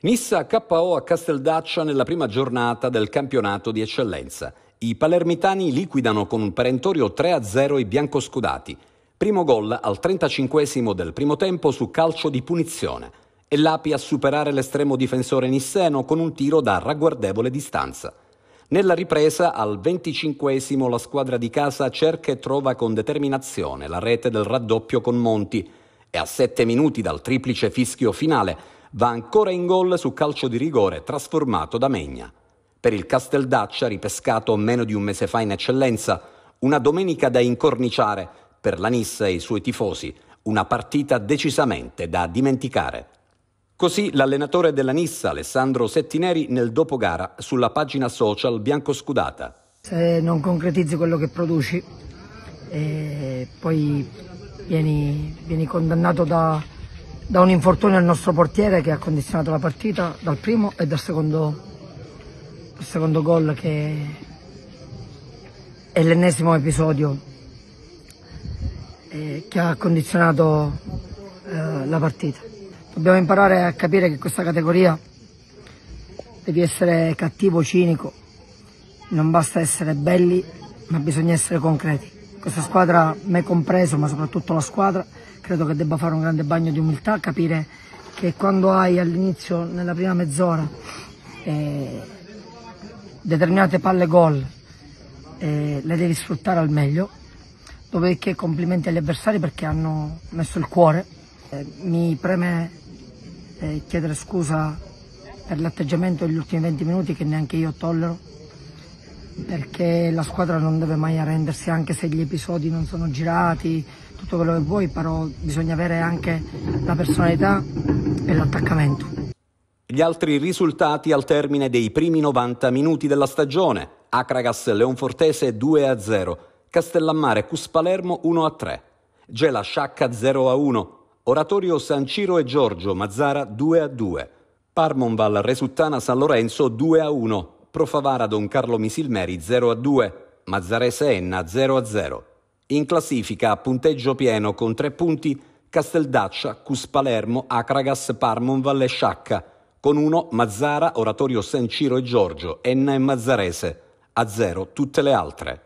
Nissa KO a Casteldaccia nella prima giornata del campionato di eccellenza. I palermitani liquidano con un perentorio 3-0 i biancoscudati. Primo gol al 35 del primo tempo su calcio di punizione e l'Api a superare l'estremo difensore nisseno con un tiro da ragguardevole distanza. Nella ripresa al 25 la squadra di casa cerca e trova con determinazione la rete del raddoppio con Monti e a 7 minuti dal triplice fischio finale va ancora in gol su calcio di rigore trasformato da Megna. Per il Casteldaccia, ripescato meno di un mese fa in eccellenza, una domenica da incorniciare per la Nissa e i suoi tifosi, una partita decisamente da dimenticare. Così l'allenatore della Nissa, Alessandro Settineri, nel dopogara sulla pagina social biancoscudata. Se non concretizzi quello che produci, eh, poi vieni, vieni condannato da, da un infortunio al nostro portiere che ha condizionato la partita dal primo e dal secondo, secondo gol che è l'ennesimo episodio eh, che ha condizionato eh, la partita. Dobbiamo imparare a capire che questa categoria devi essere cattivo, cinico, non basta essere belli ma bisogna essere concreti. Questa squadra, me compreso, ma soprattutto la squadra, credo che debba fare un grande bagno di umiltà, capire che quando hai all'inizio, nella prima mezz'ora, eh, determinate palle gol, eh, le devi sfruttare al meglio. Dopodiché complimenti agli avversari perché hanno messo il cuore. Eh, mi preme eh, chiedere scusa per l'atteggiamento degli ultimi 20 minuti che neanche io tollero perché la squadra non deve mai arrendersi anche se gli episodi non sono girati, tutto quello che vuoi, però bisogna avere anche la personalità e l'attaccamento. Gli altri risultati al termine dei primi 90 minuti della stagione. Acragas Leonfortese 2 0, Castellammare Cus Palermo 1 3, Gela Sciacca 0 1, Oratorio San Ciro e Giorgio Mazzara 2 2, Parmonval Resuttana San Lorenzo 2 1, Profavara Don Carlo Misilmeri 0 a 2, Mazzarese Enna 0 a 0. In classifica a punteggio pieno con tre punti Casteldaccia, Cus Palermo, Acragas, Parmon, Valle Sciacca, con uno Mazzara, Oratorio San Ciro e Giorgio, Enna e Mazzarese, a 0 tutte le altre.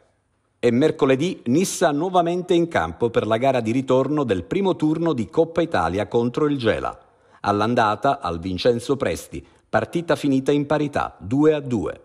E mercoledì Nissa nuovamente in campo per la gara di ritorno del primo turno di Coppa Italia contro il Gela. All'andata al Vincenzo Presti Partita finita in parità 2 a 2.